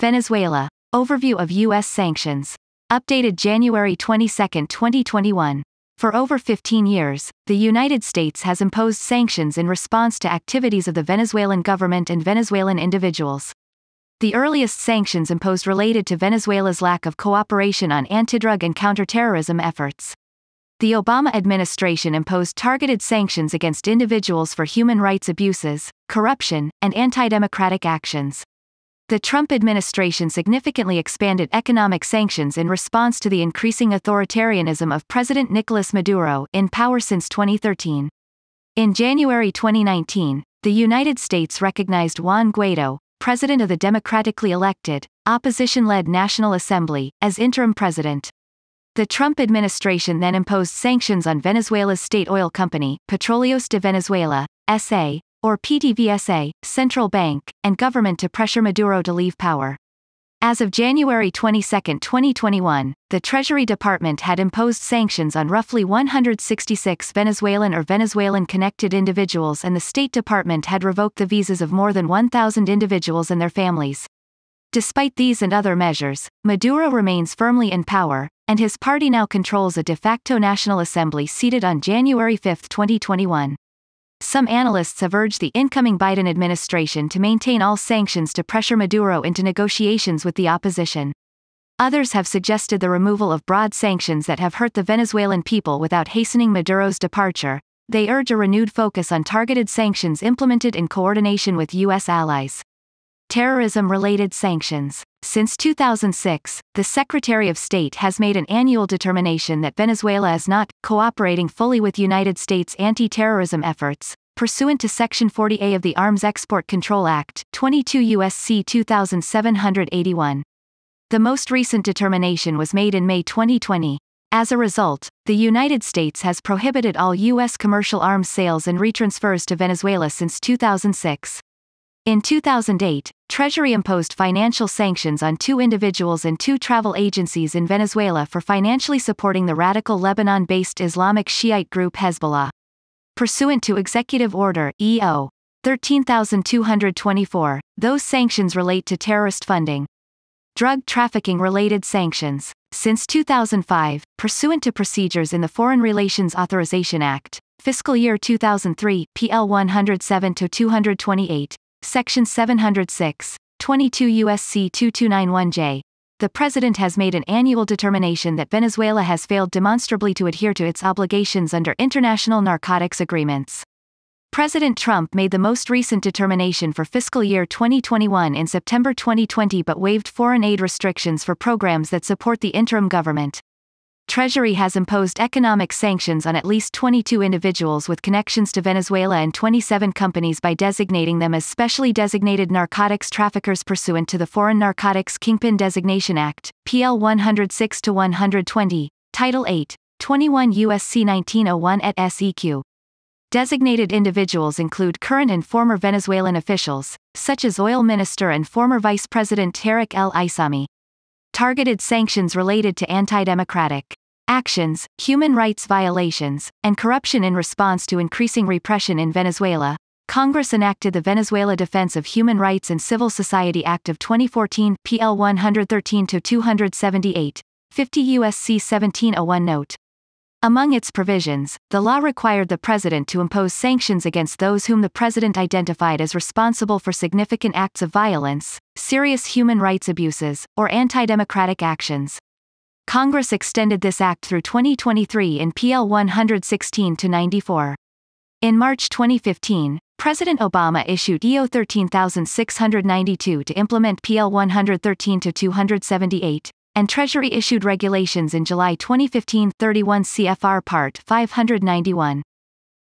Venezuela. Overview of U.S. sanctions. Updated January 22, 2021. For over 15 years, the United States has imposed sanctions in response to activities of the Venezuelan government and Venezuelan individuals. The earliest sanctions imposed related to Venezuela's lack of cooperation on antidrug and counterterrorism efforts. The Obama administration imposed targeted sanctions against individuals for human rights abuses, corruption, and anti democratic actions. The Trump administration significantly expanded economic sanctions in response to the increasing authoritarianism of President Nicolas Maduro, in power since 2013. In January 2019, the United States recognized Juan Guaido, president of the democratically elected, opposition led National Assembly, as interim president. The Trump administration then imposed sanctions on Venezuela's state oil company, Petróleos de Venezuela, SA, or PDVSA, central bank, and government to pressure Maduro to leave power. As of January 22, 2021, the Treasury Department had imposed sanctions on roughly 166 Venezuelan or Venezuelan connected individuals, and the State Department had revoked the visas of more than 1,000 individuals and their families. Despite these and other measures, Maduro remains firmly in power, and his party now controls a de facto National Assembly seated on January 5, 2021. Some analysts have urged the incoming Biden administration to maintain all sanctions to pressure Maduro into negotiations with the opposition. Others have suggested the removal of broad sanctions that have hurt the Venezuelan people without hastening Maduro's departure. They urge a renewed focus on targeted sanctions implemented in coordination with U.S. allies. Terrorism related sanctions. Since 2006, the Secretary of State has made an annual determination that Venezuela is not cooperating fully with United States anti terrorism efforts, pursuant to Section 40A of the Arms Export Control Act, 22 U.S.C. 2781. The most recent determination was made in May 2020. As a result, the United States has prohibited all U.S. commercial arms sales and retransfers to Venezuela since 2006. In 2008, Treasury imposed financial sanctions on two individuals and two travel agencies in Venezuela for financially supporting the radical Lebanon based Islamic Shiite group Hezbollah. Pursuant to Executive Order EO 13224, those sanctions relate to terrorist funding. Drug trafficking related sanctions. Since 2005, pursuant to procedures in the Foreign Relations Authorization Act, Fiscal Year 2003, PL 107 228, Section 706, 22 USC 2291J. The President has made an annual determination that Venezuela has failed demonstrably to adhere to its obligations under international narcotics agreements. President Trump made the most recent determination for fiscal year 2021 in September 2020 but waived foreign aid restrictions for programs that support the interim government. Treasury has imposed economic sanctions on at least 22 individuals with connections to Venezuela and 27 companies by designating them as specially designated narcotics traffickers pursuant to the Foreign Narcotics Kingpin Designation Act, PL 106 120, Title 8, 21 U.S.C. 1901 et seq. Designated individuals include current and former Venezuelan officials, such as oil minister and former Vice President Tarek El Isami. Targeted sanctions related to anti democratic actions, human rights violations, and corruption in response to increasing repression in Venezuela, Congress enacted the Venezuela Defense of Human Rights and Civil Society Act of 2014, PL 113 278, 50 U.S.C. 1701 Note. Among its provisions, the law required the president to impose sanctions against those whom the president identified as responsible for significant acts of violence, serious human rights abuses, or anti democratic actions. Congress extended this act through 2023 in PL 116 to 94. In March 2015, President Obama issued EO 13692 to implement PL 113 to 278, and Treasury issued regulations in July 2015 31 CFR Part 591.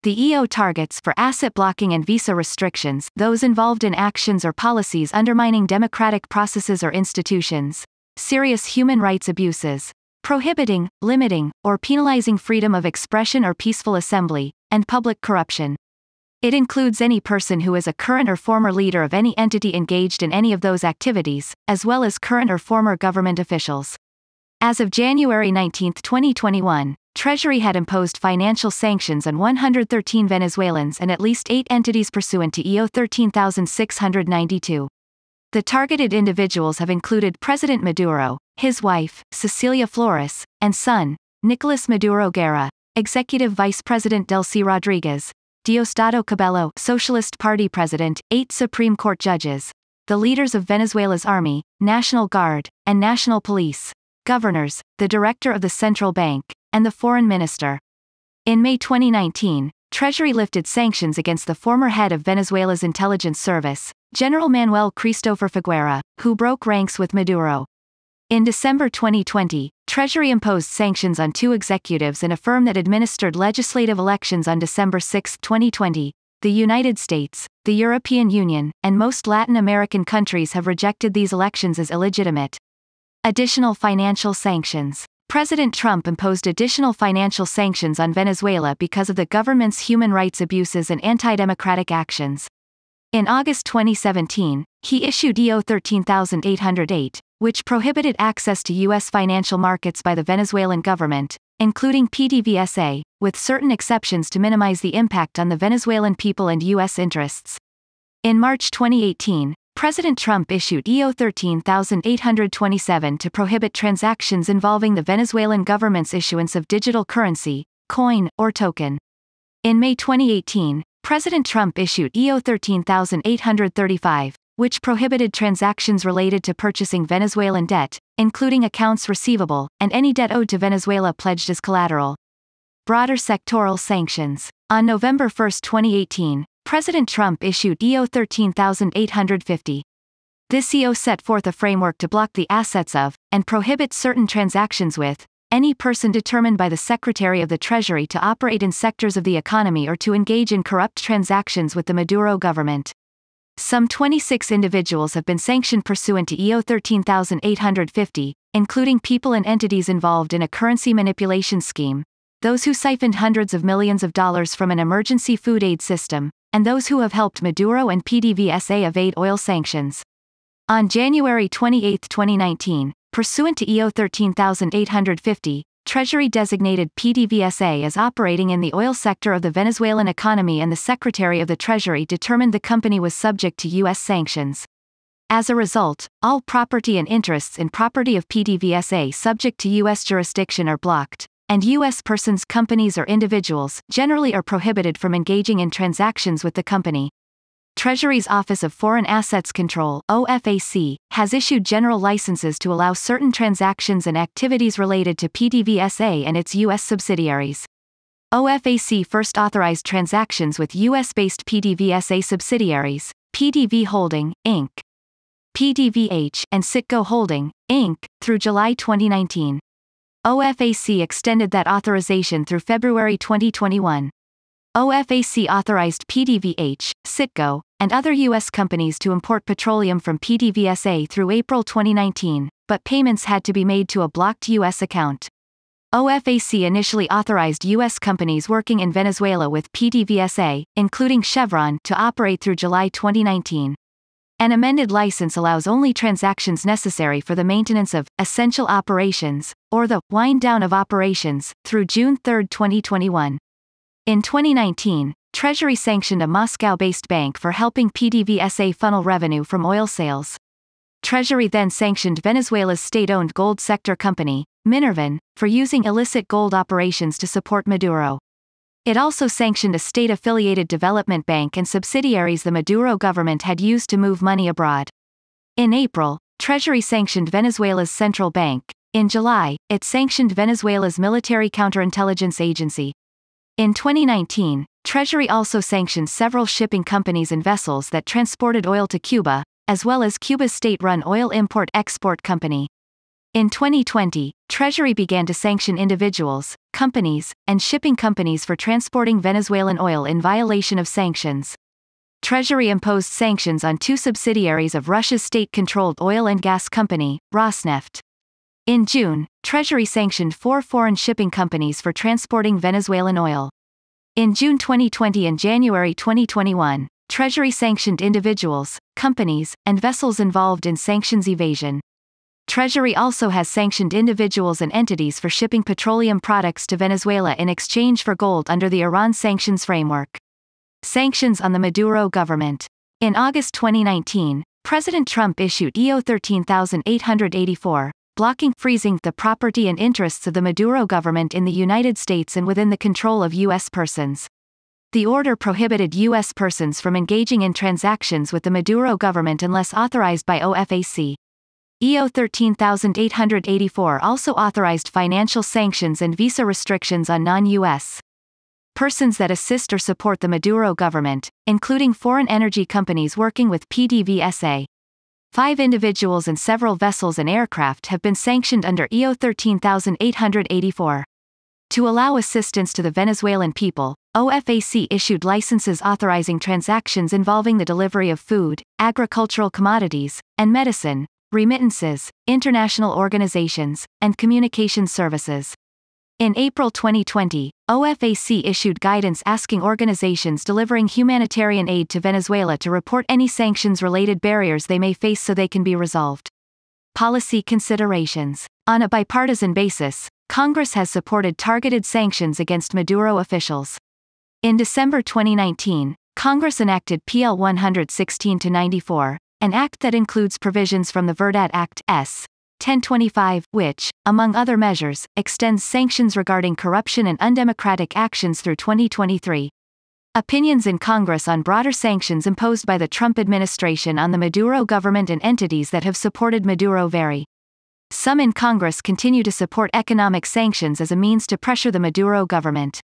The EO targets for asset blocking and visa restrictions those involved in actions or policies undermining democratic processes or institutions serious human rights abuses, prohibiting, limiting, or penalizing freedom of expression or peaceful assembly, and public corruption. It includes any person who is a current or former leader of any entity engaged in any of those activities, as well as current or former government officials. As of January 19, 2021, Treasury had imposed financial sanctions on 113 Venezuelans and at least eight entities pursuant to EO 13692. The targeted individuals have included President Maduro, his wife, Cecilia Flores, and son, Nicolas Maduro Guerra, Executive Vice President Delcy Rodriguez, Diosdado Cabello, Socialist Party President, eight Supreme Court judges, the leaders of Venezuela's army, National Guard, and National Police, governors, the director of the central bank, and the foreign minister. In May 2019, Treasury lifted sanctions against the former head of Venezuela's intelligence service, General Manuel Cristobal Figuera, who broke ranks with Maduro. In December 2020, Treasury imposed sanctions on two executives in a firm that administered legislative elections on December 6, 2020. The United States, the European Union, and most Latin American countries have rejected these elections as illegitimate. Additional financial sanctions. President Trump imposed additional financial sanctions on Venezuela because of the government's human rights abuses and anti democratic actions. In August 2017, he issued EO 13808, which prohibited access to U.S. financial markets by the Venezuelan government, including PDVSA, with certain exceptions to minimize the impact on the Venezuelan people and U.S. interests. In March 2018, President Trump issued EO 13827 to prohibit transactions involving the Venezuelan government's issuance of digital currency, coin, or token. In May 2018, President Trump issued EO 13835, which prohibited transactions related to purchasing Venezuelan debt, including accounts receivable, and any debt owed to Venezuela pledged as collateral. Broader sectoral sanctions. On November 1, 2018, President Trump issued EO 13850. This EO set forth a framework to block the assets of, and prohibit certain transactions with, any person determined by the Secretary of the Treasury to operate in sectors of the economy or to engage in corrupt transactions with the Maduro government. Some 26 individuals have been sanctioned pursuant to EO 13850, including people and entities involved in a currency manipulation scheme, those who siphoned hundreds of millions of dollars from an emergency food aid system, and those who have helped Maduro and PDVSA evade oil sanctions. On January 28, 2019, pursuant to EO 13850, Treasury designated PDVSA as operating in the oil sector of the Venezuelan economy and the Secretary of the Treasury determined the company was subject to U.S. sanctions. As a result, all property and interests in property of PDVSA subject to U.S. jurisdiction are blocked, and U.S. persons, companies, or individuals generally are prohibited from engaging in transactions with the company. Treasury's Office of Foreign Assets Control OFAC, has issued general licenses to allow certain transactions and activities related to PDVSA and its U.S. subsidiaries. OFAC first authorized transactions with U.S.-based PDVSA subsidiaries, PDV Holding, Inc., PDVH, and Sitco Holding, Inc., through July 2019. OFAC extended that authorization through February 2021. OFAC authorized PDVH, Citgo, and other U.S. companies to import petroleum from PDVSA through April 2019, but payments had to be made to a blocked U.S. account. OFAC initially authorized U.S. companies working in Venezuela with PDVSA, including Chevron, to operate through July 2019. An amended license allows only transactions necessary for the maintenance of essential operations, or the wind down of operations, through June 3, 2021. In 2019, Treasury sanctioned a Moscow based bank for helping PDVSA funnel revenue from oil sales. Treasury then sanctioned Venezuela's state owned gold sector company, Minervan, for using illicit gold operations to support Maduro. It also sanctioned a state affiliated development bank and subsidiaries the Maduro government had used to move money abroad. In April, Treasury sanctioned Venezuela's central bank. In July, it sanctioned Venezuela's military counterintelligence agency, in 2019, Treasury also sanctioned several shipping companies and vessels that transported oil to Cuba, as well as Cuba's state run oil import export company. In 2020, Treasury began to sanction individuals, companies, and shipping companies for transporting Venezuelan oil in violation of sanctions. Treasury imposed sanctions on two subsidiaries of Russia's state controlled oil and gas company, Rosneft. In June, Treasury sanctioned four foreign shipping companies for transporting Venezuelan oil. In June 2020 and January 2021, Treasury sanctioned individuals, companies, and vessels involved in sanctions evasion. Treasury also has sanctioned individuals and entities for shipping petroleum products to Venezuela in exchange for gold under the Iran sanctions framework. Sanctions on the Maduro government. In August 2019, President Trump issued EO 13884, blocking freezing the property and interests of the Maduro government in the United States and within the control of U.S. persons. The order prohibited U.S. persons from engaging in transactions with the Maduro government unless authorized by OFAC. EO 13884 also authorized financial sanctions and visa restrictions on non U.S. persons that assist or support the Maduro government, including foreign energy companies working with PDVSA five individuals and several vessels and aircraft have been sanctioned under EO 13884. To allow assistance to the Venezuelan people, OFAC issued licenses authorizing transactions involving the delivery of food, agricultural commodities, and medicine, remittances, international organizations, and communication services. In April 2020, OFAC issued guidance asking organizations delivering humanitarian aid to Venezuela to report any sanctions related barriers they may face so they can be resolved. Policy considerations. On a bipartisan basis, Congress has supported targeted sanctions against Maduro officials. In December 2019, Congress enacted PL 116 94, an act that includes provisions from the Verdat Act S, 1025, which, among other measures, extends sanctions regarding corruption and undemocratic actions through 2023. Opinions in Congress on broader sanctions imposed by the Trump administration on the Maduro government and entities that have supported Maduro vary. Some in Congress continue to support economic sanctions as a means to pressure the Maduro government.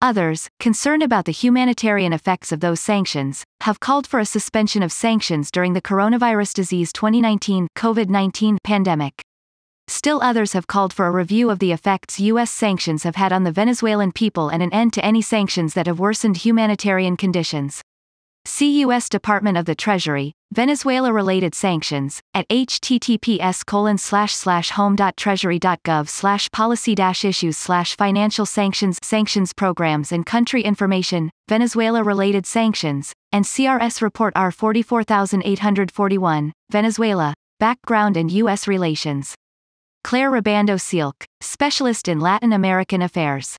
Others, concerned about the humanitarian effects of those sanctions, have called for a suspension of sanctions during the coronavirus disease 2019 COVID-19 pandemic. Still others have called for a review of the effects U.S. sanctions have had on the Venezuelan people and an end to any sanctions that have worsened humanitarian conditions. See U.S. Department of the Treasury, Venezuela-related sanctions, at https colon slash slash home.treasury.gov slash policy dash issues slash financial sanctions sanctions programs and country information, Venezuela-related sanctions, and CRS report R44841, Venezuela, background and U.S. relations. Claire Rabando Silk, specialist in Latin American affairs.